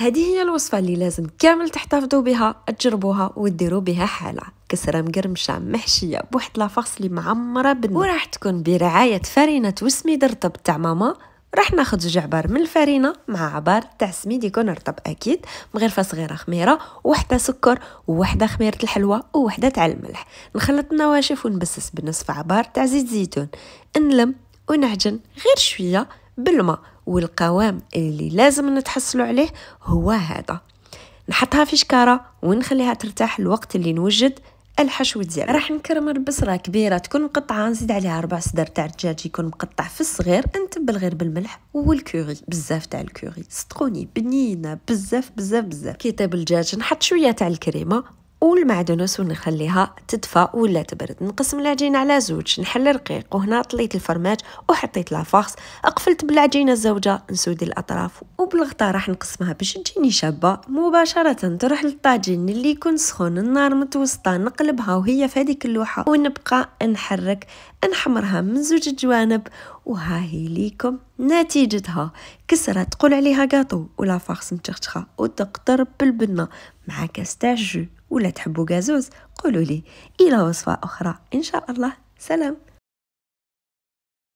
هذه هي الوصفة اللي لازم كامل تحتفظوا بها تجربوها وتديروا بها حالة كسرة مقرمشة محشية بواحد لافاخص اللي معمرة بالنار وراح تكون برعاية فرينة وسميد رطب تاع ماما راح ناخذ جوج عبار من الفارينة مع عبار تاع سميد يكون رطب اكيد مغرفه صغيره خميره وحده سكر وحده خميره الحلوى وحده تاع الملح نخلط النواشف ونبسس بنصف عبار تاع زيت زيتون نلم ونعجن غير شويه بالماء والقوام اللي لازم نتحصلوا عليه هو هذا نحطها في شكاره ونخليها ترتاح الوقت اللي نوجد الحشو ديالها راح نكرمل بصره كبيره تكون مقطعه نزيد عليها ربع صدر تاع الدجاج يكون مقطع في الصغير نتبل غير بالملح والكوري بزاف تاع الكوري صدقوني بنينه بزاف بزاف بزاف كي يطيب الدجاج نحط شويه تاع الكريمه والمعدنوس ونخليها تدفى ولا تبرد نقسم العجينه على زوج نحل رقيق وهنا طليت الفرماج وحطيت لافاخس قفلت بالعجينه الزوجه نسودي الاطراف وبالغطاء راح نقسمها باش تجيني شابه مباشره تروح للطاجين اللي يكون سخون النار متوسطه نقلبها وهي في هذيك اللوحه ونبقى نحرك نحمرها من زوج جوانب وها هي ليكم نتيجتها كسرة تقول عليها كاطو ولا فارس متختخة وتقطر بالبنة مع كاس تاع ولا تحبوا كازوز قولوا لي الى وصفه اخرى ان شاء الله سلام